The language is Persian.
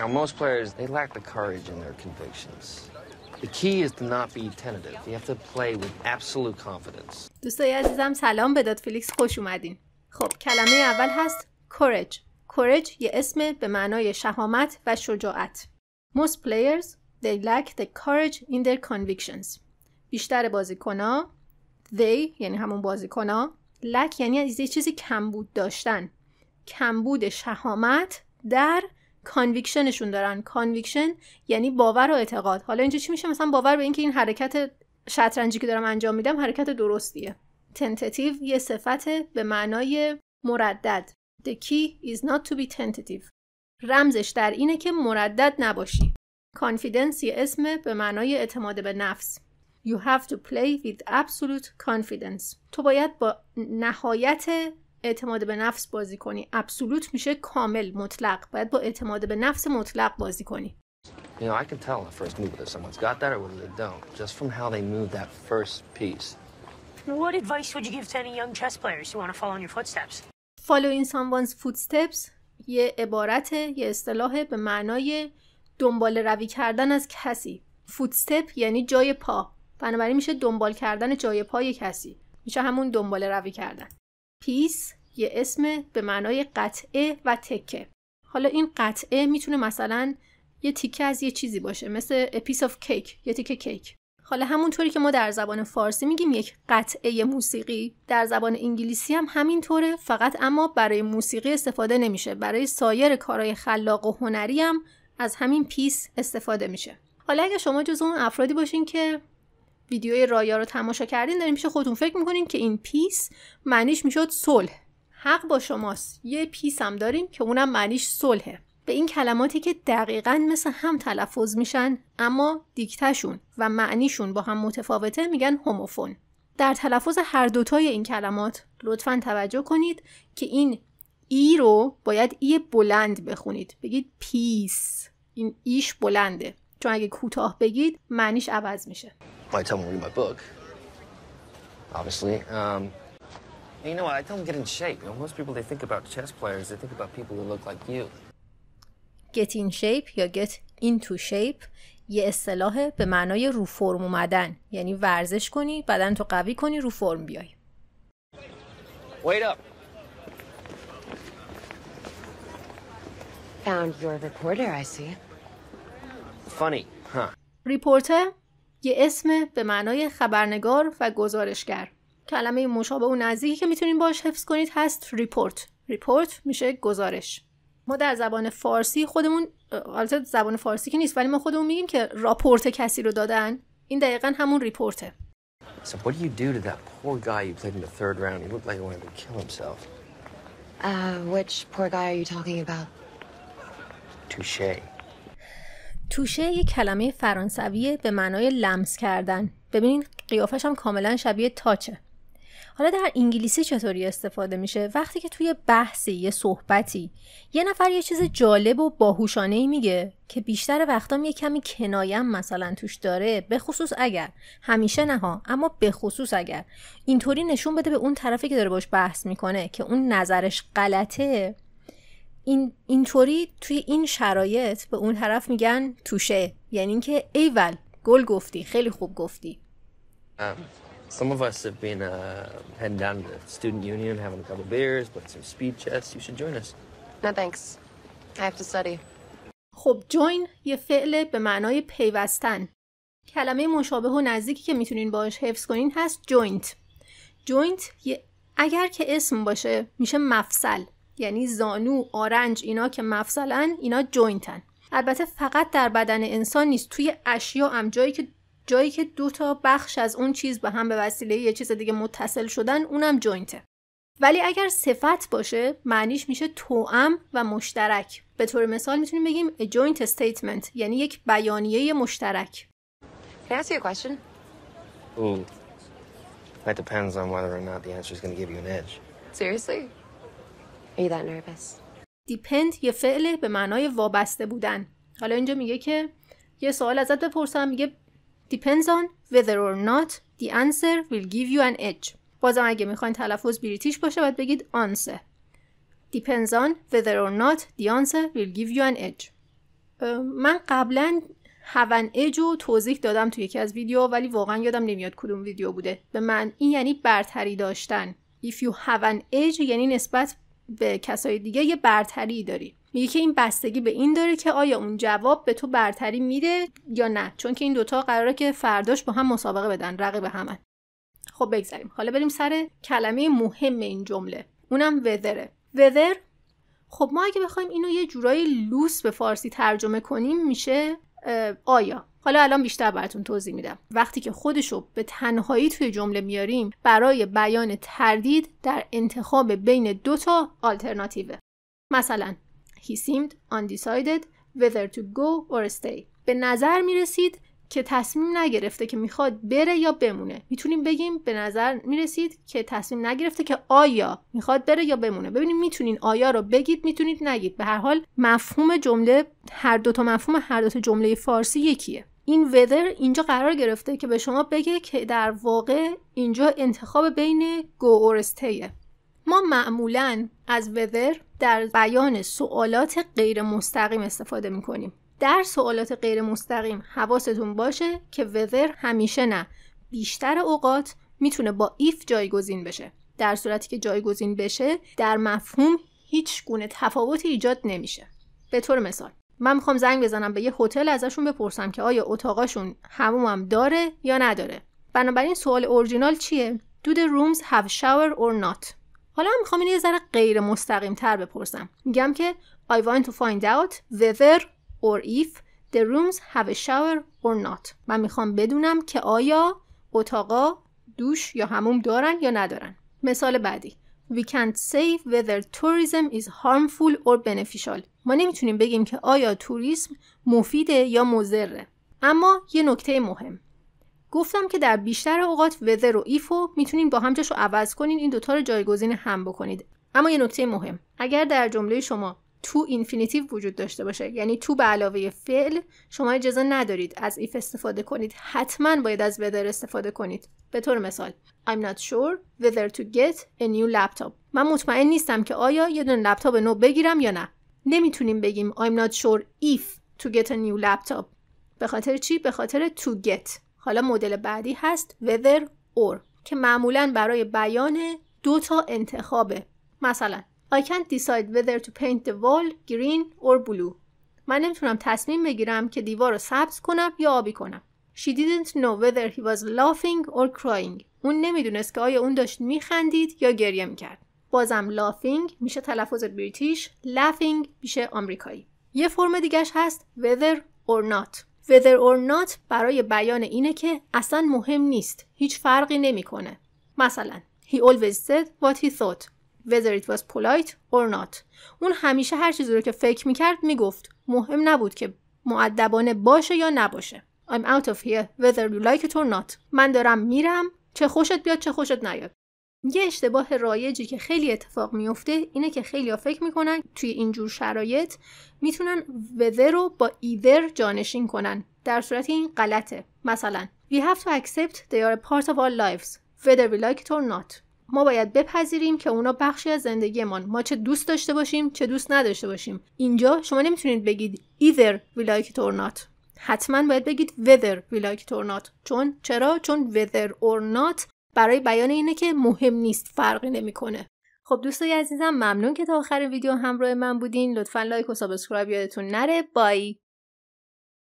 Now, most players, they lack the courage in their convictions. The key is to not be tentative. You have to play with absolute confidence. دوستای عزیزم سلام به داد فیلیکس خوش اومدین. خب کلمه اول هست courage. courage یه اسم به معنای شهامت و شجاعت. Most players they lack the courage in their convictions. بیشتر بازیکنا they یعنی همون بازیکنا lack یعنی از یه چیزی کمبود داشتن. کمبود شهامت در کانویکشنشون دارن کانویکشن یعنی باور و اعتقاد حالا اینجا چی میشه مثلا باور به اینکه این حرکت شطرنجی که دارم انجام میدم حرکت درستیه تنتتیو یه صفت به معنای مردد the key is not to be tentative رمزش در اینه که مردد نباشی کانفیدنس یه اسم به معنای اعتماد به نفس You have to play with absolute confidence. تو باید با نهایت اعتماد به نفس بازی کنی ابسولوت میشه کامل مطلق باید با اعتماد به نفس مطلق بازی کنی You know, I can tell the first move that someone's got that or whether they don't, just from how they move that first piece. What advice would you give to any young chess players who want to follow in your footsteps? Following someone's footsteps یه عبارت یه اصطلاح به معنای دنبال روی کردن از کسی. Footstep یعنی جای پا. بنابراین میشه دنبال کردن جای پای کسی. میشه همون دنبال روی کردن. پیس یه اسم به معنای قطعه و تکه حالا این قطعه میتونه مثلا یه تیکه از یه چیزی باشه مثل a piece of cake یه تیکه کیک حالا همونطوری که ما در زبان فارسی میگیم یک قطعه موسیقی در زبان انگلیسی هم همینطوره فقط اما برای موسیقی استفاده نمیشه برای سایر کارهای خلاق و هنری هم از همین پیس استفاده میشه حالا اگه شما جز اون افرادی باشین که ویدیوی رایا رو تماشا کردین دارین میشه خودتون فکر میکنین که این پیس معنیش میشد صلح حق با شماست یه پیس هم داریم که اونم معنیش صلحه به این کلماتی که دقیقا مثل هم تلفظ میشن اما دیکتشون و معنیشون با هم متفاوته میگن هوموفون در تلفظ هر دوتای این کلمات لطفا توجه کنید که این ای رو باید ای بلند بخونید بگید پیس این ایش بلنده چون اگه کوتاه بگید معنیش عوض میشه I tell them to read my book, obviously. Um, you know what? I tell them get in shape. You know, most people, they think about chess players, they think about people who look like you. Get in shape یا get into shape یه اصطلاح به معنای رو فرم اومدن یعنی ورزش کنی بدن تو قوی کنی رو فرم بیای Wait up. Found your reporter, I see. Funny, huh? ریپورتر یه اسم به معنای خبرنگار و گزارشگر کلمه مشابه و نزدیکی که میتونید باش حفظ کنید هست ریپورت ریپورت میشه گزارش ما در زبان فارسی خودمون البته زبان فارسی که نیست ولی ما خودمون میگیم که راپورت کسی رو دادن این دقیقا همون ریپورته So توشه یه کلمه فرانسویه به معنای لمس کردن ببینین قیافش هم کاملا شبیه تاچه حالا در انگلیسی چطوری استفاده میشه وقتی که توی بحثی یه صحبتی یه نفر یه چیز جالب و باهوشانه ای میگه که بیشتر وقتا یه کمی کنایم مثلا توش داره به خصوص اگر همیشه نه اما به خصوص اگر اینطوری نشون بده به اون طرفی که داره باش بحث میکنه که اون نظرش غلطه این اینطوری توی این شرایط به اون طرف میگن توشه یعنی اینکه ایول گل گفتی خیلی خوب گفتی um, Some of us have been uh, heading down to the student union, having a couple beers, but some speed chess. You should join us. No thanks. I have to study. خب join یه فعل به معنای پیوستن. کلمه مشابه و نزدیکی که میتونین باهاش حفظ کنین هست joint. joint یه اگر که اسم باشه میشه مفصل. یعنی زانو آرنج اینا که مفصلن اینا جوینتن البته فقط در بدن انسان نیست توی اشیا هم جایی که جایی که دو تا بخش از اون چیز به هم به وسیله یه چیز دیگه متصل شدن اونم جوینته ولی اگر صفت باشه معنیش میشه توام و مشترک به طور مثال میتونیم بگیم a joint statement یعنی یک بیانیه مشترک Can I ask That depends on whether or not the answer is going to give you an edge. Seriously? Are nervous? Depend یه فعله به معنای وابسته بودن. حالا اینجا میگه که یه سوال ازت بپرسم میگه depends on whether or not the answer will give you an edge. بازم اگه میخواین تلفظ بریتیش باشه باید بگید answer. Depends on whether or not the answer will give you an edge. من قبلا هون اج رو توضیح دادم توی یکی از ویدیو ولی واقعا یادم نمیاد کدوم ویدیو بوده به من این یعنی برتری داشتن if you have an edge یعنی نسبت به کسای دیگه یه برتری داری میگه که این بستگی به این داره که آیا اون جواب به تو برتری میده یا نه چون که این دوتا قراره که فرداش با هم مسابقه بدن رقیب همن خب بگذاریم حالا بریم سر کلمه مهم این جمله اونم وذره ودر. خب ما اگه بخوایم اینو یه جورایی لوس به فارسی ترجمه کنیم میشه آیا حالا الان بیشتر براتون توضیح میدم وقتی که خودش رو به تنهایی توی جمله میاریم برای بیان تردید در انتخاب بین دو تا آلترناتیوه مثلا he seemed undecided whether to go or stay به نظر میرسید که تصمیم نگرفته که میخواد بره یا بمونه میتونیم بگیم به نظر میرسید که تصمیم نگرفته که آیا میخواد بره یا بمونه ببینیم میتونین آیا رو بگید میتونید نگید به هر حال مفهوم جمله هر دو تا مفهوم هر دو تا جمله فارسی یکیه این ودر اینجا قرار گرفته که به شما بگه که در واقع اینجا انتخاب بین گو اورستیه ما معمولا از ودر در بیان سوالات غیر مستقیم استفاده میکنیم در سوالات غیر مستقیم حواستون باشه که ودر همیشه نه بیشتر اوقات میتونه با ایف جایگزین بشه در صورتی که جایگزین بشه در مفهوم هیچ گونه تفاوتی ایجاد نمیشه به طور مثال من میخوام زنگ بزنم به یه هتل ازشون بپرسم که آیا اتاقاشون هم داره یا نداره بنابراین سوال اورجینال چیه Do the rooms have shower or not حالا من میخوام این یه ذره غیر مستقیم تر بپرسم میگم که I want to find out whether or if the rooms have a shower or not من میخوام بدونم که آیا اتاقا دوش یا هموم دارن یا ندارن مثال بعدی We can't say whether tourism is harmful or beneficial. ما نمیتونیم بگیم که آیا توریسم مفیده یا مضره. اما یه نکته مهم. گفتم که در بیشتر اوقات whether و ایفو میتونین با هم رو عوض کنین این دوتا رو جایگزین هم بکنید. اما یه نکته مهم. اگر در جمله شما تو اینفینیتیو وجود داشته باشه یعنی تو به علاوه فعل شما اجازه ندارید از ایف استفاده کنید حتما باید از ودر استفاده کنید به طور مثال I'm not sure whether to get a new laptop من مطمئن نیستم که آیا یه دونه لپتاپ نو بگیرم یا نه نمیتونیم بگیم I'm not sure if to get a new laptop به خاطر چی به خاطر to get حالا مدل بعدی هست whether or که معمولا برای بیان دو تا انتخابه مثلا I can't decide whether to paint the wall green or blue. من نمیتونم تصمیم بگیرم که دیوار رو سبز کنم یا آبی کنم. She didn't know whether he was laughing or crying. اون نمیدونست که آیا اون داشت میخندید یا گریه میکرد. بازم laughing میشه تلفظ بریتیش، laughing میشه آمریکایی. یه فرم دیگهش هست whether or not. whether or not برای بیان اینه که اصلا مهم نیست. هیچ فرقی نمیکنه. مثلا he always said what he thought. whether it was polite or not اون همیشه هر چیزی رو که فکر میکرد میگفت مهم نبود که معدبانه باشه یا نباشه I'm out of here whether you like it or not من دارم میرم چه خوشت بیاد چه خوشت نیاد یه اشتباه رایجی که خیلی اتفاق میفته اینه که خیلی ها فکر میکنن توی اینجور شرایط میتونن whether رو با ایدر جانشین کنن در صورت این غلطه مثلا We have to accept they are a part of our lives whether we like it or not ما باید بپذیریم که اونا بخشی از زندگیمان ما چه دوست داشته باشیم چه دوست نداشته باشیم اینجا شما نمیتونید بگید either we like it or not حتما باید بگید whether we like it or not چون چرا چون whether or not برای بیان اینه که مهم نیست فرقی نمیکنه خب دوستای عزیزم ممنون که تا آخر ویدیو همراه من بودین لطفا لایک و سابسکرایب یادتون نره بای